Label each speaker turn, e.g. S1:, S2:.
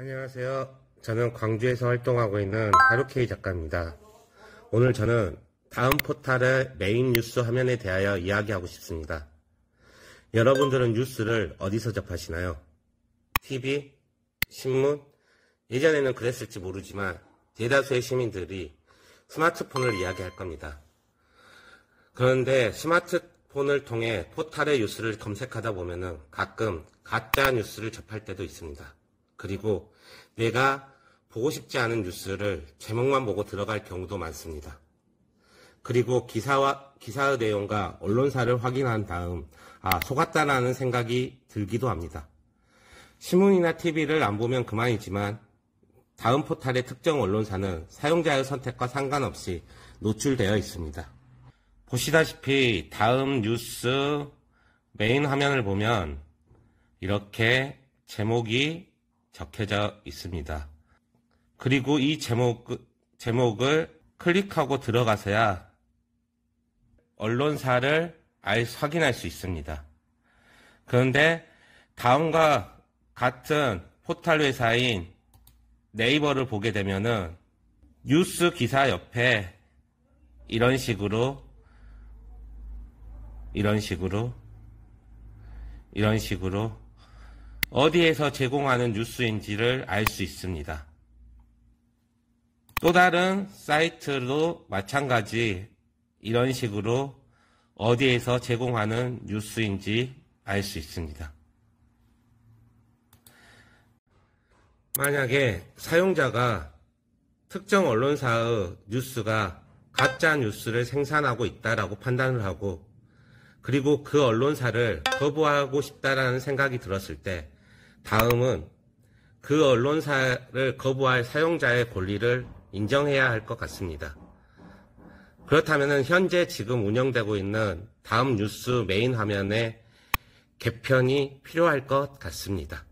S1: 안녕하세요. 저는 광주에서 활동하고 있는 하루케이 작가입니다. 오늘 저는 다음 포탈의 메인 뉴스 화면에 대하여 이야기하고 싶습니다. 여러분들은 뉴스를 어디서 접하시나요? TV, 신문? 예전에는 그랬을지 모르지만 대다수의 시민들이 스마트폰을 이야기할 겁니다. 그런데 스마트폰을 통해 포탈의 뉴스를 검색하다 보면 가끔 가짜 뉴스를 접할 때도 있습니다. 그리고 내가 보고 싶지 않은 뉴스를 제목만 보고 들어갈 경우도 많습니다. 그리고 기사와 기사의 내용과 언론사를 확인한 다음 아 속았다라는 생각이 들기도 합니다. 신문이나 TV를 안 보면 그만이지만 다음 포탈의 특정 언론사는 사용자의 선택과 상관없이 노출되어 있습니다. 보시다시피 다음 뉴스 메인 화면을 보면 이렇게 제목이 적혀져 있습니다. 그리고 이 제목, 제목을 클릭하고 들어가서야 언론사를 알, 확인할 수 있습니다. 그런데 다음과 같은 포털 회사인 네이버를 보게 되면은 뉴스 기사 옆에 이런 식으로 이런 식으로 이런 식으로 어디에서 제공하는 뉴스인지를 알 수 있습니다. 또 다른 사이트도 마찬가지 이런 식으로 어디에서 제공하는 뉴스인지 알 수 있습니다. 만약에 사용자가 특정 언론사의 뉴스가 가짜 뉴스를 생산하고 있다라고 판단을 하고 그리고 그 언론사를 거부하고 싶다라는 생각이 들었을 때 다음은 그 언론사를 거부할 사용자의 권리를 인정해야 할 것 같습니다. 그렇다면 현재 지금 운영되고 있는 다음 뉴스 메인 화면에 개편이 필요할 것 같습니다.